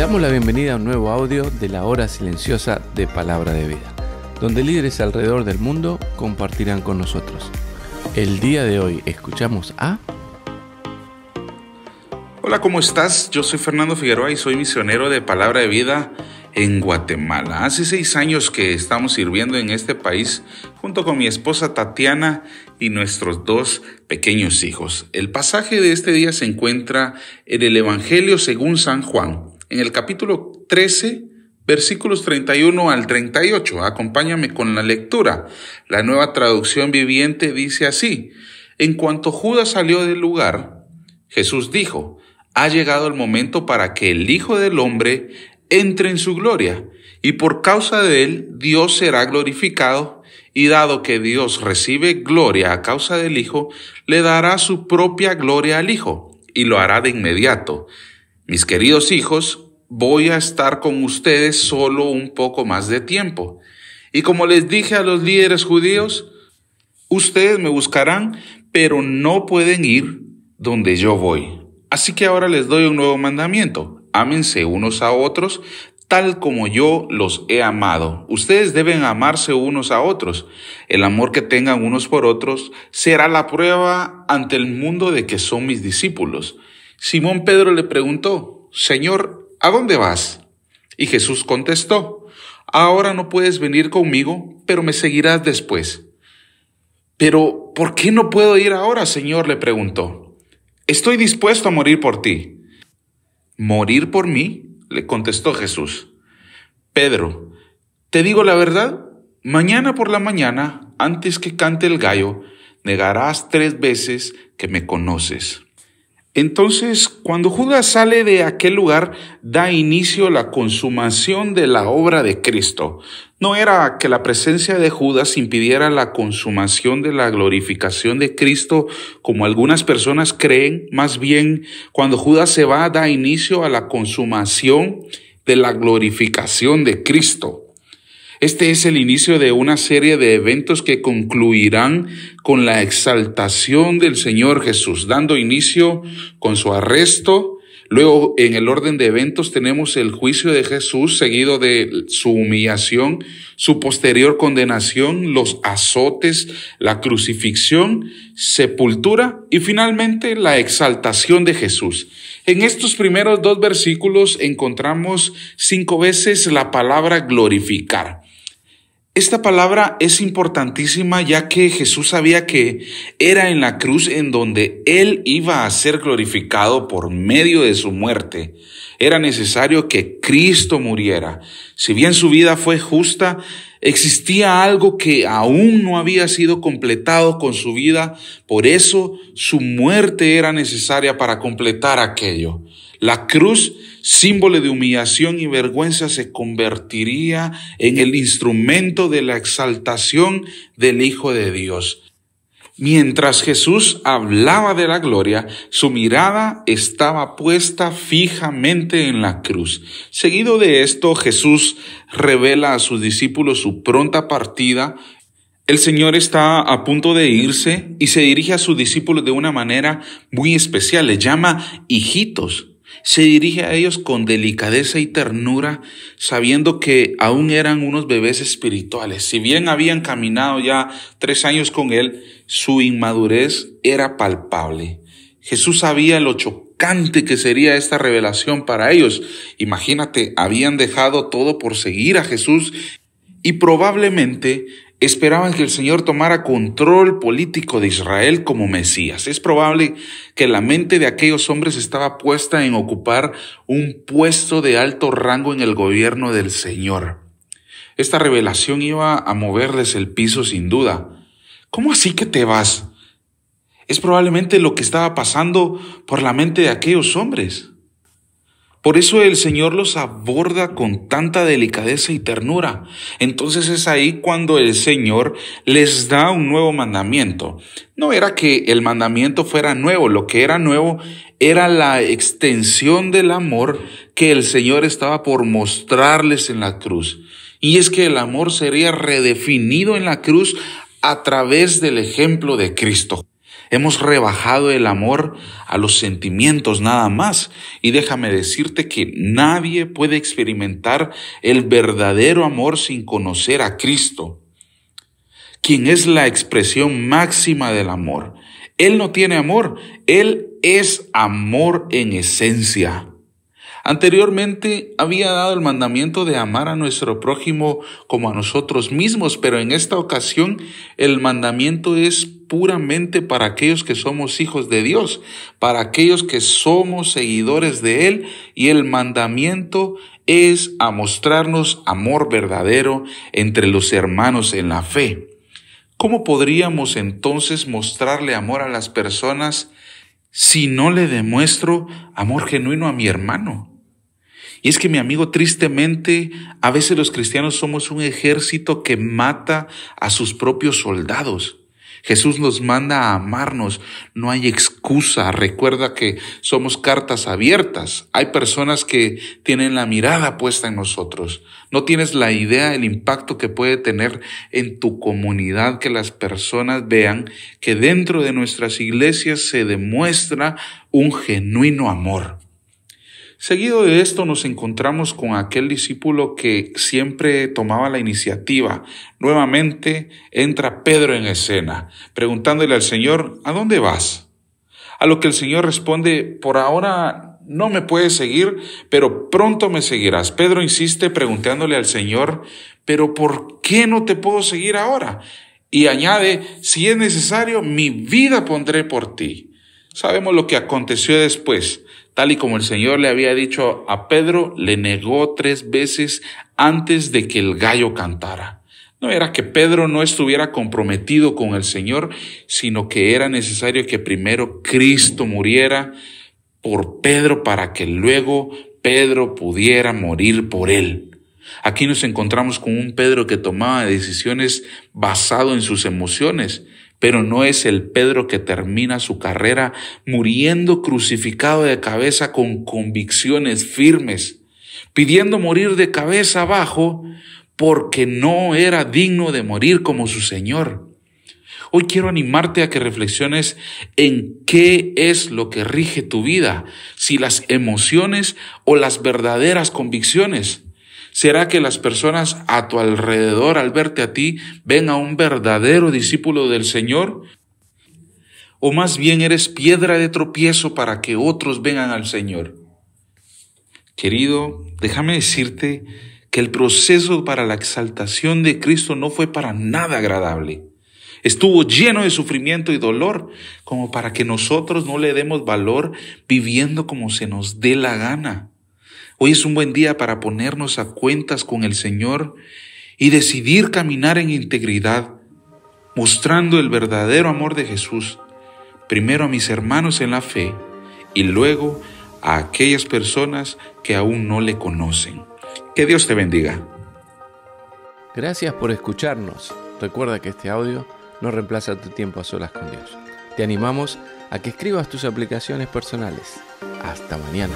damos la bienvenida a un nuevo audio de la hora silenciosa de Palabra de Vida, donde líderes alrededor del mundo compartirán con nosotros. El día de hoy escuchamos a... Hola, ¿cómo estás? Yo soy Fernando Figueroa y soy misionero de Palabra de Vida en Guatemala. Hace seis años que estamos sirviendo en este país junto con mi esposa Tatiana y nuestros dos pequeños hijos. El pasaje de este día se encuentra en el Evangelio según San Juan, en el capítulo 13, versículos 31 al 38. Acompáñame con la lectura. La nueva traducción viviente dice así, en cuanto Judas salió del lugar, Jesús dijo, ha llegado el momento para que el Hijo del Hombre entre en su gloria, y por causa de él Dios será glorificado, y dado que Dios recibe gloria a causa del Hijo, le dará su propia gloria al Hijo, y lo hará de inmediato mis queridos hijos, voy a estar con ustedes solo un poco más de tiempo. Y como les dije a los líderes judíos, ustedes me buscarán, pero no pueden ir donde yo voy. Así que ahora les doy un nuevo mandamiento. Ámense unos a otros tal como yo los he amado. Ustedes deben amarse unos a otros. El amor que tengan unos por otros será la prueba ante el mundo de que son mis discípulos. Simón Pedro le preguntó, Señor, ¿a dónde vas? Y Jesús contestó, Ahora no puedes venir conmigo, pero me seguirás después. Pero, ¿por qué no puedo ir ahora, Señor? le preguntó. Estoy dispuesto a morir por ti. ¿Morir por mí? le contestó Jesús. Pedro, te digo la verdad, mañana por la mañana, antes que cante el gallo, negarás tres veces que me conoces. Entonces, cuando Judas sale de aquel lugar, da inicio la consumación de la obra de Cristo. No era que la presencia de Judas impidiera la consumación de la glorificación de Cristo, como algunas personas creen, más bien cuando Judas se va, da inicio a la consumación de la glorificación de Cristo. Este es el inicio de una serie de eventos que concluirán con la exaltación del Señor Jesús, dando inicio con su arresto. Luego, en el orden de eventos, tenemos el juicio de Jesús, seguido de su humillación, su posterior condenación, los azotes, la crucifixión, sepultura y finalmente la exaltación de Jesús. En estos primeros dos versículos encontramos cinco veces la palabra glorificar. Esta palabra es importantísima ya que Jesús sabía que era en la cruz en donde Él iba a ser glorificado por medio de su muerte. Era necesario que Cristo muriera. Si bien su vida fue justa, existía algo que aún no había sido completado con su vida, por eso su muerte era necesaria para completar aquello. La cruz, símbolo de humillación y vergüenza, se convertiría en el instrumento de la exaltación del Hijo de Dios. Mientras Jesús hablaba de la gloria, su mirada estaba puesta fijamente en la cruz. Seguido de esto, Jesús revela a sus discípulos su pronta partida. El Señor está a punto de irse y se dirige a sus discípulos de una manera muy especial. le llama hijitos. Se dirige a ellos con delicadeza y ternura, sabiendo que aún eran unos bebés espirituales. Si bien habían caminado ya tres años con Él, su inmadurez era palpable. Jesús sabía lo chocante que sería esta revelación para ellos. Imagínate, habían dejado todo por seguir a Jesús y probablemente esperaban que el Señor tomara control político de Israel como Mesías. Es probable que la mente de aquellos hombres estaba puesta en ocupar un puesto de alto rango en el gobierno del Señor. Esta revelación iba a moverles el piso sin duda. ¿Cómo así que te vas? Es probablemente lo que estaba pasando por la mente de aquellos hombres. Por eso el Señor los aborda con tanta delicadeza y ternura. Entonces es ahí cuando el Señor les da un nuevo mandamiento. No era que el mandamiento fuera nuevo, lo que era nuevo era la extensión del amor que el Señor estaba por mostrarles en la cruz. Y es que el amor sería redefinido en la cruz a través del ejemplo de Cristo. Hemos rebajado el amor a los sentimientos nada más. Y déjame decirte que nadie puede experimentar el verdadero amor sin conocer a Cristo, quien es la expresión máxima del amor. Él no tiene amor, Él es amor en esencia. Anteriormente había dado el mandamiento de amar a nuestro prójimo como a nosotros mismos, pero en esta ocasión el mandamiento es puramente para aquellos que somos hijos de Dios, para aquellos que somos seguidores de Él, y el mandamiento es a mostrarnos amor verdadero entre los hermanos en la fe. ¿Cómo podríamos entonces mostrarle amor a las personas si no le demuestro amor genuino a mi hermano? Y es que mi amigo, tristemente, a veces los cristianos somos un ejército que mata a sus propios soldados. Jesús nos manda a amarnos, no hay excusa, recuerda que somos cartas abiertas, hay personas que tienen la mirada puesta en nosotros, no tienes la idea del impacto que puede tener en tu comunidad que las personas vean que dentro de nuestras iglesias se demuestra un genuino amor. Seguido de esto nos encontramos con aquel discípulo que siempre tomaba la iniciativa. Nuevamente entra Pedro en escena, preguntándole al Señor, ¿a dónde vas? A lo que el Señor responde, por ahora no me puedes seguir, pero pronto me seguirás. Pedro insiste preguntándole al Señor, pero ¿por qué no te puedo seguir ahora? Y añade, si es necesario, mi vida pondré por ti. Sabemos lo que aconteció después. Tal y como el Señor le había dicho a Pedro, le negó tres veces antes de que el gallo cantara. No era que Pedro no estuviera comprometido con el Señor, sino que era necesario que primero Cristo muriera por Pedro para que luego Pedro pudiera morir por él. Aquí nos encontramos con un Pedro que tomaba decisiones basado en sus emociones, pero no es el Pedro que termina su carrera muriendo crucificado de cabeza con convicciones firmes, pidiendo morir de cabeza abajo porque no era digno de morir como su Señor. Hoy quiero animarte a que reflexiones en qué es lo que rige tu vida, si las emociones o las verdaderas convicciones. ¿Será que las personas a tu alrededor al verte a ti ven a un verdadero discípulo del Señor? ¿O más bien eres piedra de tropiezo para que otros vengan al Señor? Querido, déjame decirte que el proceso para la exaltación de Cristo no fue para nada agradable. Estuvo lleno de sufrimiento y dolor, como para que nosotros no le demos valor viviendo como se nos dé la gana. Hoy es un buen día para ponernos a cuentas con el Señor y decidir caminar en integridad, mostrando el verdadero amor de Jesús, primero a mis hermanos en la fe y luego a aquellas personas que aún no le conocen. Que Dios te bendiga. Gracias por escucharnos. Recuerda que este audio no reemplaza tu tiempo a solas con Dios. Te animamos a que escribas tus aplicaciones personales. Hasta mañana.